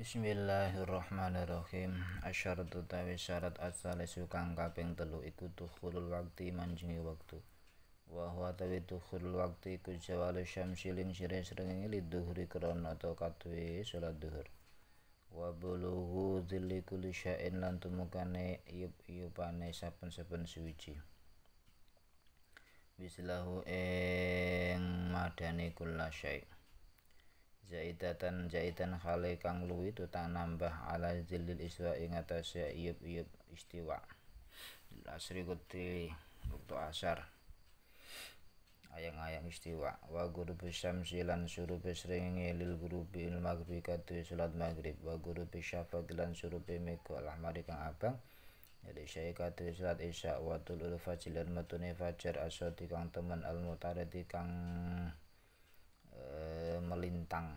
Bismillahirrahmanirrahim Asyaratu tawi syarat asalisu kang kaping telu iku tuhulul wakti manjingi waktu Wa huwa tawi tuhulul wakti iku jawali syamsiling sire srengengi liduhri kron atau katwi sholat duhur Wa buluhu dhili kuli syain lan tumukane iup-iupane saben-saben suci Bislahu ing madani kulla syai' jaidatan jaitan khali kang luwi tu tak nambah ala jilil iswa ingat atase iyub-iyub istiwa asri kuti waktu asar ayang-ayang istiwa wa guru syamsi lan suruh besringi lil gurubi il maghrib katu salat maghrib wa gurubi syafaq lan suruh meko alah kang abang jadi saya katu salat isya wa tulul fajr lan fajar asati kang teman al mutarati kang eh, melintang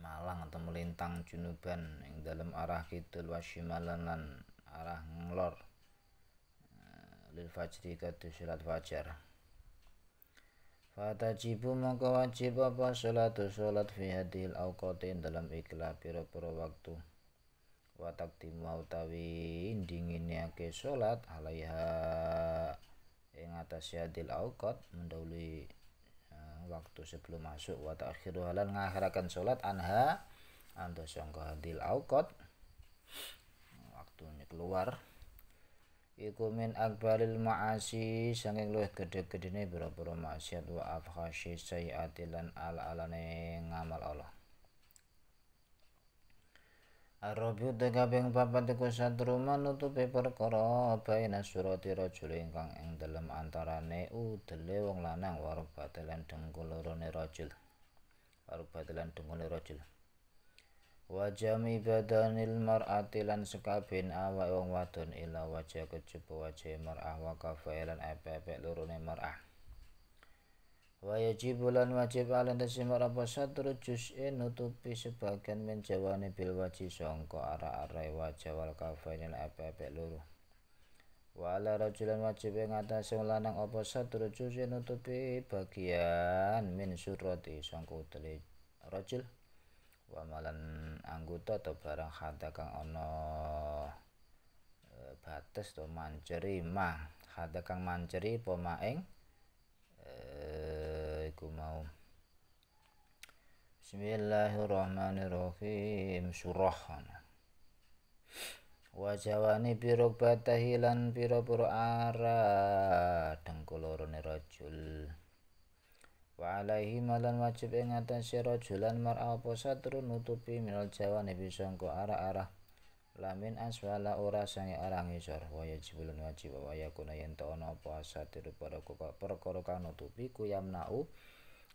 malang atau melintang junuban yang dalam arah itu wasyimalan arah ngelor eh, lil fajri kadu salat fajar Fatajibu maka wajib apa salatu sholat fi hadil awqatin dalam ikhlas pira-pira waktu Watak timau tawi dinginnya ke sholat alaiha yang atas hadil awqat mendauli waktu sebelum masuk wa ta'khiru halan ngakhirakan sholat anha anda sangka hadil awqat waktunya keluar iku min akbaril ma'asi saking luwih gedhe-gedhene boro-boro maksiat wa afkhasyi sayiati lan al-alane ngamal Allah Arabu tegabeng papat iku satruma nutupi perkara baina surati rajul ingkang ing delem antarane udele wong lanang waro batelan dengkul lorone rajul waro batelan dengkul rajul wajami badanil mar'ati lan sekabin awa wong wadon ila wajah kejubu wajah mar'ah wakafailan epe-epe lorone mar'ah wajib bulan wajib alen tersimak apa satu juz'i e nutupi sebagian menjawani bil wajib songko arah arah wajah wal kafanya apa apa luruh wala rajulan wajib yang atas lanang apa satu juz'i e nutupi bagian min surati songko utali rajul wamalan anggota atau barang hada kang ono e, batas to manceri mah hada kang manceri pemaeng aku mau Bismillahirrahmanirrahim surah wajawani biro batahilan biro biro ara dengkulorone rojul wa alaihi malan wajib ingatan si rajulan mar apa satru nutupi minal jawani bisongko ara-arah lamin aswala ora sangi arang isor wa yajibulun wajib wa yakuna yen ono apa satru para perkara perkorokan nutupi kuyamnau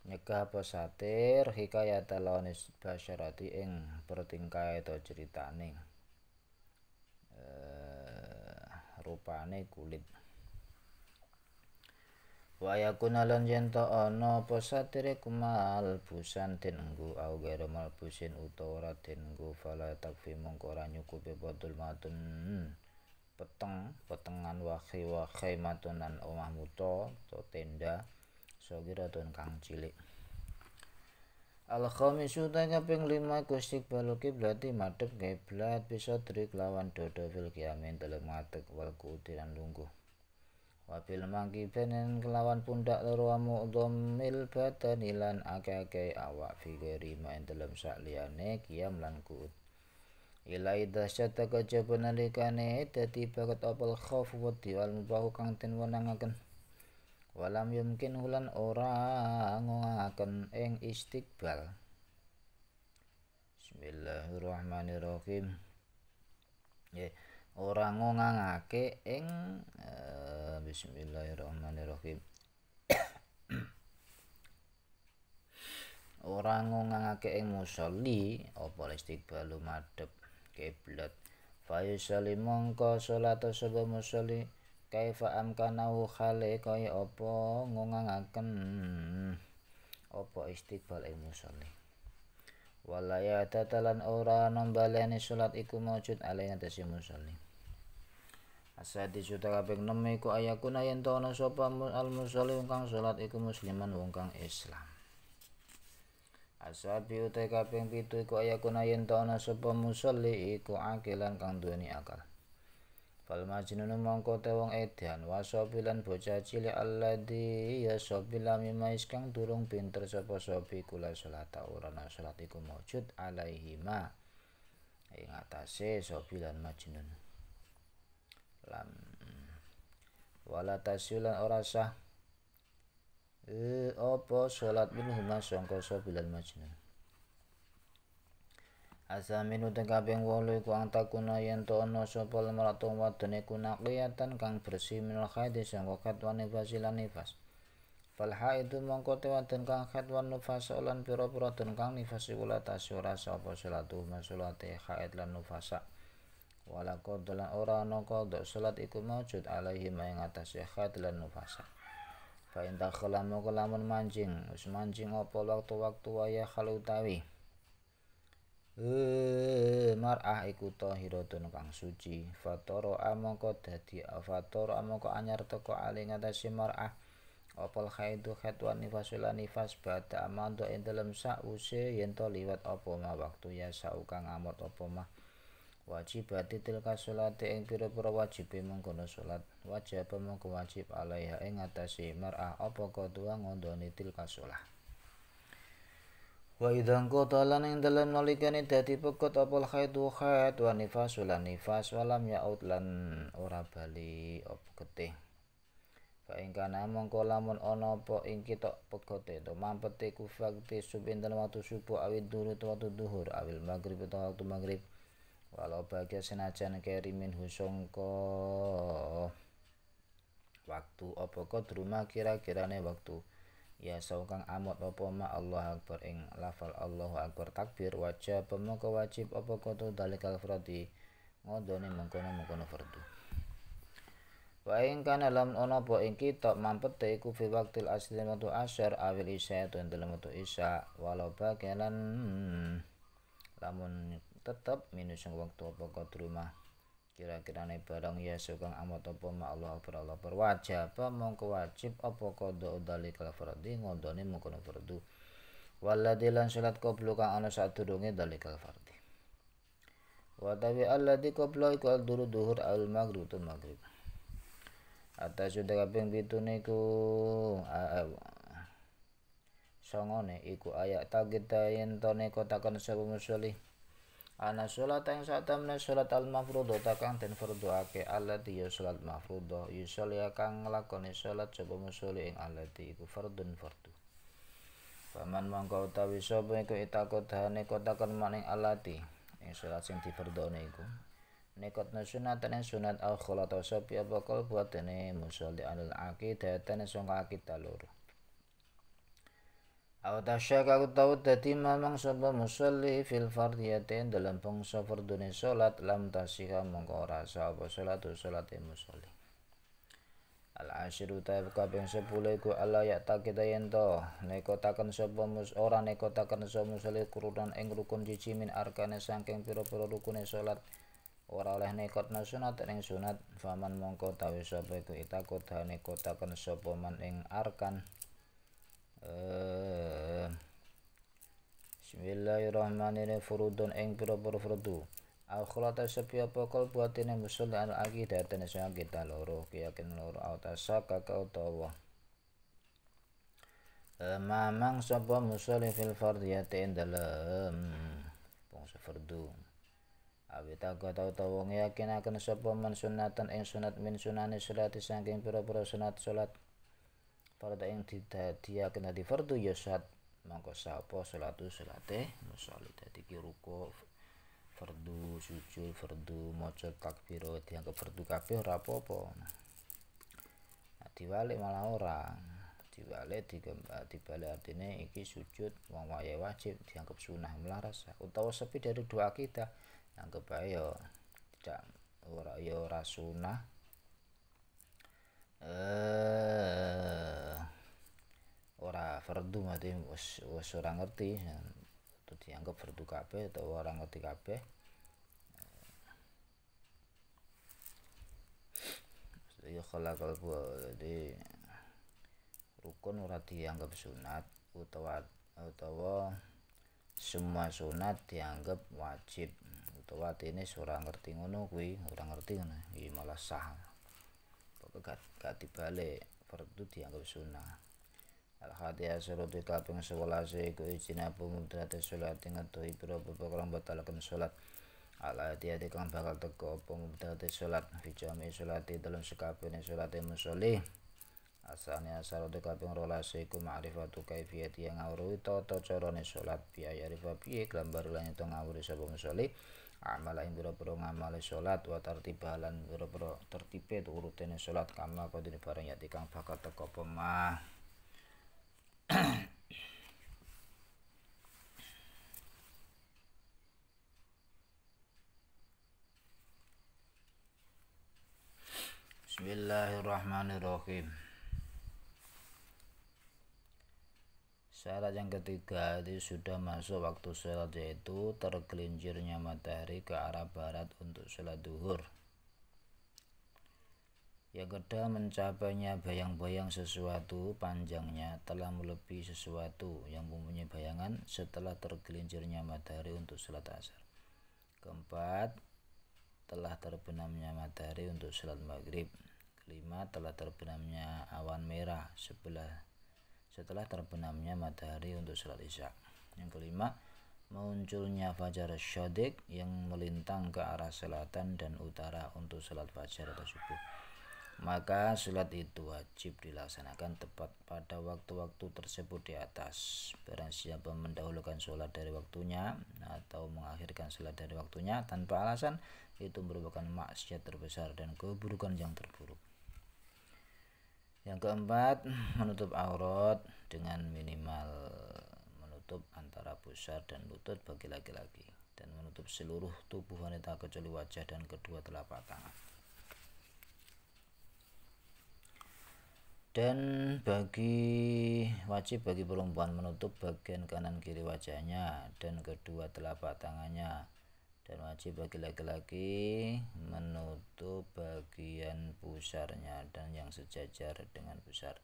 nyegah apa satir hikayat alonis basyarati ing pertingkai to ceritane eee, eh, rupane kulit waya kunalan jento ono apa satir kumal busan dinenggu nggu au gero mal busin utawa den nggu fala takfi mungkora nyukupi batul matun peteng petengan wakhi wakhi matunan omah muto to tenda sakira ton kang cilik al khamisu ta kaping 5 gusti baluki berarti madhep geblat bisa trik lawan dodo fil kiamin telung madhep wal kuti lan lungguh wa fil mangki penen kelawan pundak loro amu dhamil batani ake-ake awak figuri main telung sak liyane kiam lan kuti Ilai dahsyat tak kerja penalikan eh, tetapi pada topel khaf buat mubahu kang tin wanangakan. walam yumkin ulan ora ngongaken ing istiqbal Bismillahirrahmanirrahim ya ora ngongangake ing eh, bismillahirrahmanirrahim ora ngongangake ing musolli apa istiqbalu madhep kiblat fa yusalli mongko salat sebab musolli kaifa amkanahu khale kaya apa ngungangaken apa istiqbal ing musolli walaya tatalan ora nombaleni salat iku maujud alai ngatasi musalli Asadi suta kaping 6 iku ayakuna yen ta ana sapa al musalli kang salat iku musliman wong kang Islam Asabi utai kaping 7 iku ayakuna yen ta ana sapa musalli iku akilan kang duweni akal Fal majnunu mongko te wong edan wasobilan bocah cilik alladhi ya sobila mimais kang durung pinter sapa sobi kula salata ora ana salat iku maujud alaihi ma ing atase sobilan majnun lam wala tasilan ora sah eh apa salat minhuma sangka sobilan majnun Asaminu tegabing wolu iku ang takuna yen to ana sapa lemratu wadene iku kang bersih minal haidhi sangka khatwan nifas lan nifas. Fal haidu mongko te kang khatwan nifas lan pira-pira den kang nifas iku la tasyura sapa salatu masulate haid lan nifasa. Wala qadlan ora ana qadha salat iku maujud alaihi ma ing atase haid lan nifasa. Fa inta mongko lamun mancing, us mancing apa waktu-waktu waya khalutawi. Eh, mar'ah iku tahiratun kang suci fatara amangka dadi fatara amangka anyar teko ali ngatasi mar'ah opol haidu khatwa nifas wala nifas bada amanto ing dalem sause yen to liwat apa ma waktu ya sau kang amot apa mah wajib ati tilka ing pira-pira wajibe mengko salat wajib apa wajib alaiha ing ngatasi mar'ah apa kodua ngondoni tilka salat Wa idang kota lan ing dalan nalikane dadi pekot apa khaitu khait wa nifas lan nifas walam yaud lan ora bali op getih. Fa ing kana mongko lamun ana apa ing kita pekote to mampete ku fakti subinten watu subuh awit duru waktu duhur awil maghrib utawa waktu maghrib. Walau bahagia senajan kerimin husongko waktu apa rumah kira-kirane waktu ya saukang amot apa ma Allah akbar ing lafal Allahu akbar takbir wajib pemoko wajib apa kudu dalikal fardi ngodone mengkono mengkono fardu wa ing kana lam ono apa ing kitab mampete iku fi waqtil asli metu asyar awil isya dan dalam metu isya walau bagian lamun tetep minus waktu apa kodrumah kira-kirane kira barang ya sukang amot apa ma Allah akbar Allah akbar wajib mongko wajib apa qada dzalikal fardhi ngondone mengkono fardu walladzi lan salat qablu kang ana sadurunge dzalikal fardhi wa tabi alladzi koplo iku duru duhur al maghrib tu maghrib atas sudah kaping pitu niku songone iku ayak tagita yen tone kotakan sapa musolih Ana sholat yang saat temne sholat al mafrudo takang dan ake alati ya sholat mafrudo yusol ya kang ngelakoni sholat coba musuli ing alati iku fardun fardu. Paman mangka utawi sapa iku itakut hane kotakan maning alati ing sholat sing difardone iku. Nekot nasunat tene sunat al khulata sapa apa kal buat tene musuli al aqidah tene sangka aqidah loro. Au tasyakaru tau dadi mamang sapa musalli fil fardhiyatin dalam bangsa fardune salat lam tasiha mongko ora sapa salatu ya salate ya musalli. Al asyiru ta'ib kaping 10 iku Allah ya takita yen to nekotakan sapa mus ora nekotaken sapa musalli kurunan ing rukun siji min arkane saking pira-pira rukune salat ora oleh nekot sunat ing sunat faman mongko tawi sapa iku itakut nekkotaken sapa man ing arkan Eh, bismillahirrahmanirrahim furudun ing pira-pira fardu Al-khulata sepi apa kol buatine musul al aqidah dan sang kita loro keyakin loro autasa kakak utawa eh, Mamang sapa musul fil fardiyati ing dalem bangsa fardu Awit aku tau tau wong yakin akan sapa man sunatan ing sunat min sunane salati saking pira-pira sunat salat yang tidak dia di fardu ya saat mongko sapa salatu salate musolli dadi ki ruku fardu sujud fardu maca takbir dianggap fardu kabeh ora apa-apa nah, diwalik malah ora diwalik dibalik artinya iki sujud wong wajib dianggap sunnah melaras utawa sepi dari dua kita yang kebayo tidak ora ya ora sunah eh ora fardu mati wis ora ngerti atau dianggap fardu kabeh atau orang ngerti kabeh ya kalau jadi rukun ora dianggap sunat utawa utawa semua sunat dianggap wajib utawa ini ora ngerti ngono kuwi ora ngerti ngono ya malah sah gak dibalik fardu dianggap sunnah Al-Fatihah surati kaping 11 iku ijinabu mubdate salat ngedohi pira perkara batalaken sholat. al di kang bakal teko apa mubdate sholat fi sholat di dalam yang salate Asalnya Asane di kaping 12 iku ma'rifatu kaifiyat yang ngawruhi tata carane sholat biaya rifa piye gambar lan itu ngawruhi sholat musolli amala ing pira-pira ngamale salat wa tartibalan pira-pira tertibe urutene salat kama kodene bareng ya tikang bakal teko pemah Bismillahirrahmanirrahim. Syarat yang ketiga itu sudah masuk waktu sholat yaitu tergelincirnya matahari ke arah barat untuk sholat duhur. Yang kedua mencapainya bayang-bayang sesuatu panjangnya telah melebihi sesuatu yang mempunyai bayangan setelah tergelincirnya matahari untuk sholat asar. Keempat telah terbenamnya matahari untuk sholat maghrib. Kelima telah terbenamnya awan merah sebelah setelah terbenamnya matahari untuk sholat isya. Yang kelima, munculnya fajar syadik yang melintang ke arah selatan dan utara untuk sholat fajar atau subuh. Maka sholat itu wajib dilaksanakan tepat pada waktu-waktu tersebut di atas. Barang siapa mendahulukan sholat dari waktunya atau mengakhirkan sholat dari waktunya tanpa alasan, itu merupakan maksiat terbesar dan keburukan yang terburuk. Yang keempat, menutup aurat dengan minimal menutup antara pusar dan lutut bagi laki-laki dan menutup seluruh tubuh wanita kecuali wajah dan kedua telapak tangan. Dan bagi wajib bagi perempuan menutup bagian kanan kiri wajahnya dan kedua telapak tangannya dan wajib bagi laki-laki menutup bagian pusarnya dan yang sejajar dengan pusar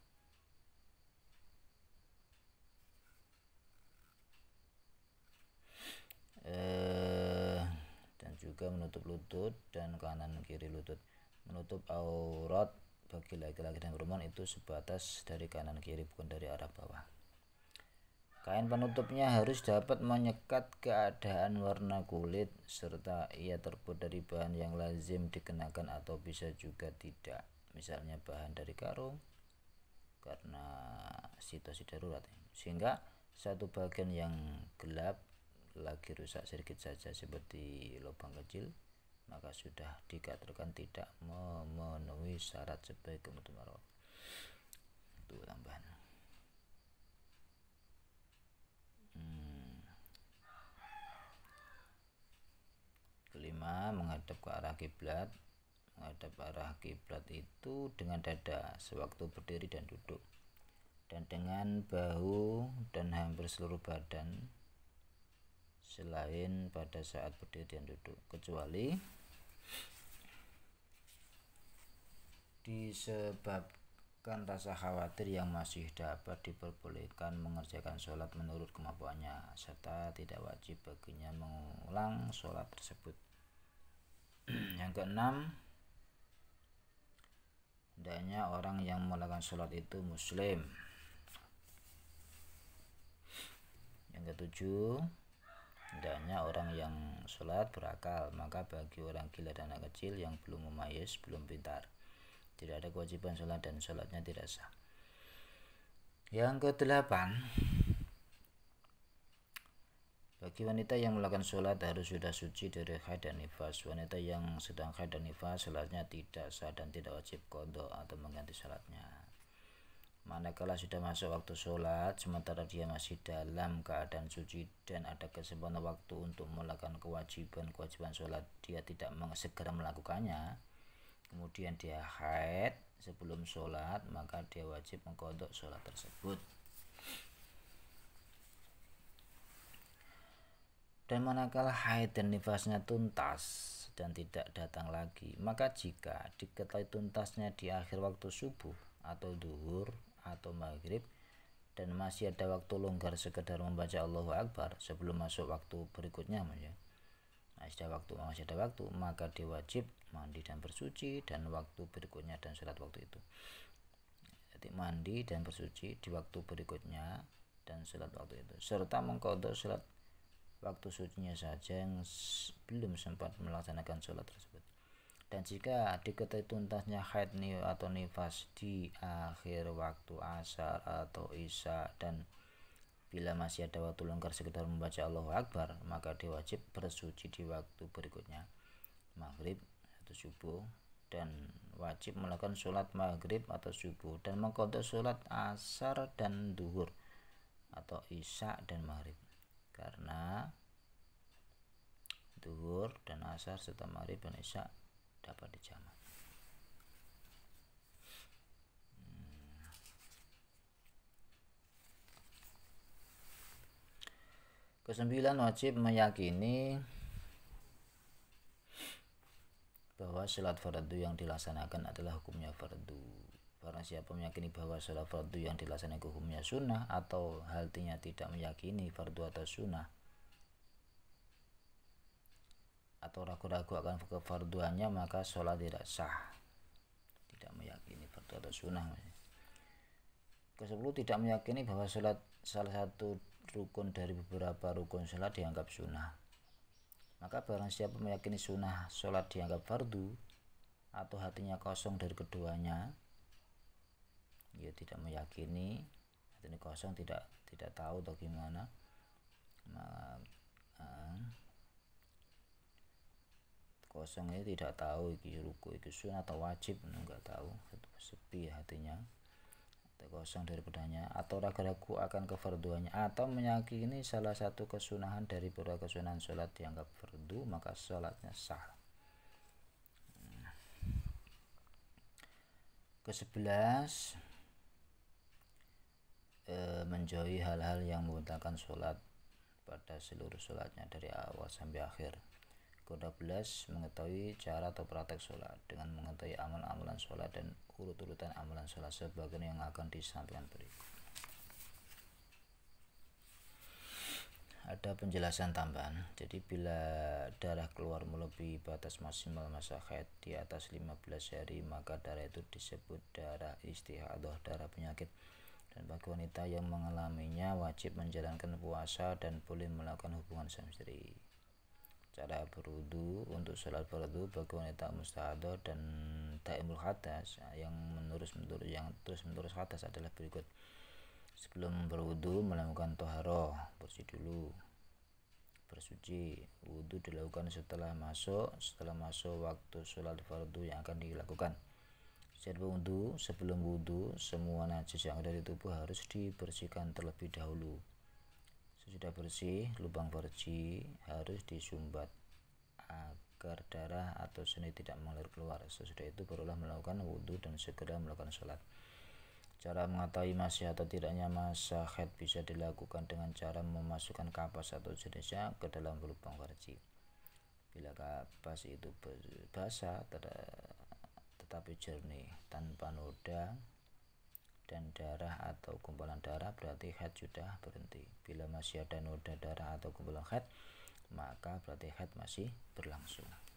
eh, dan juga menutup lutut dan kanan kiri lutut menutup aurat bagi laki-laki dan perempuan itu sebatas dari kanan kiri bukan dari arah bawah Kain penutupnya harus dapat menyekat keadaan warna kulit serta ia terbuat dari bahan yang lazim dikenakan atau bisa juga tidak. Misalnya bahan dari karung karena situasi darurat sehingga satu bagian yang gelap lagi rusak sedikit saja seperti lubang kecil maka sudah dikatakan tidak memenuhi syarat sebagai kemudian itu tambahan kelima menghadap ke arah kiblat menghadap arah kiblat itu dengan dada sewaktu berdiri dan duduk dan dengan bahu dan hampir seluruh badan selain pada saat berdiri dan duduk kecuali disebabkan rasa khawatir yang masih dapat diperbolehkan mengerjakan sholat menurut kemampuannya serta tidak wajib baginya mengulang sholat tersebut yang keenam adanya orang yang melakukan sholat itu muslim yang ketujuh adanya orang yang sholat berakal maka bagi orang gila dan anak kecil yang belum memayis belum pintar tidak ada kewajiban sholat dan sholatnya tidak sah yang kedelapan bagi wanita yang melakukan sholat harus sudah suci dari haid dan nifas. Wanita yang sedang haid dan nifas sholatnya tidak sah dan tidak wajib kodok atau mengganti sholatnya. Manakala sudah masuk waktu sholat, sementara dia masih dalam keadaan suci dan ada kesempatan waktu untuk melakukan kewajiban-kewajiban sholat, dia tidak segera melakukannya. Kemudian dia haid sebelum sholat, maka dia wajib mengkodok sholat tersebut. Dan manakala haid dan nifasnya tuntas dan tidak datang lagi, maka jika diketahui tuntasnya di akhir waktu subuh atau duhur atau maghrib dan masih ada waktu longgar sekedar membaca Allahu Akbar sebelum masuk waktu berikutnya ya. Masih ada waktu, masih ada waktu, maka diwajib mandi dan bersuci dan waktu berikutnya dan sholat waktu itu. Jadi mandi dan bersuci di waktu berikutnya dan sholat waktu itu serta mengkodok sholat waktu sucinya saja yang belum sempat melaksanakan sholat tersebut dan jika diketahui tuntasnya haid atau nifas di akhir waktu asar atau isya dan bila masih ada waktu longgar sekitar membaca Allahu Akbar maka diwajib bersuci di waktu berikutnya maghrib atau subuh dan wajib melakukan sholat maghrib atau subuh dan mengkodok sholat asar dan duhur atau isya dan maghrib karena duhur dan asar serta maghrib dan isya dapat dijamak hmm. Kesembilan wajib meyakini bahwa sholat fardu yang dilaksanakan adalah hukumnya fardu. Barang siapa meyakini bahwa sholat fardu yang dilaksanakan hukumnya sunnah atau haltinya tidak meyakini fardu atau sunnah atau ragu-ragu akan kefarduannya maka sholat tidak sah tidak meyakini fardu atau sunnah kesepuluh tidak meyakini bahwa sholat salah satu rukun dari beberapa rukun sholat dianggap sunnah maka barang siapa meyakini sunnah sholat dianggap fardu atau hatinya kosong dari keduanya ya tidak meyakini hati ini kosong tidak tidak tahu atau gimana nah, kosong ini tidak tahu iki ruku iki sunnah atau wajib enggak tahu sepi hatinya atau kosong dari bedanya atau ragu-ragu akan kefarduannya atau meyakini salah satu kesunahan dari pura kesunahan sholat dianggap verdu maka sholatnya sah hmm. ke sebelas e, menjauhi hal-hal yang membatalkan sholat pada seluruh sholatnya dari awal sampai akhir. Kode 12 mengetahui cara atau praktek sholat dengan mengetahui amalan-amalan sholat dan urut-urutan amalan sholat sebagian yang akan disampaikan berikut. Ada penjelasan tambahan. Jadi bila darah keluar melebihi batas maksimal masa haid di atas 15 hari maka darah itu disebut darah istihadah, darah penyakit dan bagi wanita yang mengalaminya wajib menjalankan puasa dan boleh melakukan hubungan suami istri cara berudu untuk sholat berudu bagi wanita mustahadah dan taimul hadas yang menurut menurus yang terus menerus hadas adalah berikut sebelum berwudu melakukan toharoh bersih dulu bersuci wudhu dilakukan setelah masuk setelah masuk waktu sholat fardu yang akan dilakukan saat wudhu, sebelum wudhu, semua najis yang ada di tubuh harus dibersihkan terlebih dahulu. Sesudah bersih, lubang berci harus disumbat agar darah atau seni tidak mengalir keluar. Sesudah itu barulah melakukan wudhu dan segera melakukan sholat. Cara mengetahui masih atau tidaknya masa head bisa dilakukan dengan cara memasukkan kapas atau jenisnya ke dalam lubang farji. Bila kapas itu basah, tetapi jernih tanpa noda dan darah atau kumpulan darah berarti head sudah berhenti. Bila masih ada noda darah atau kumpulan head, maka berarti head masih berlangsung.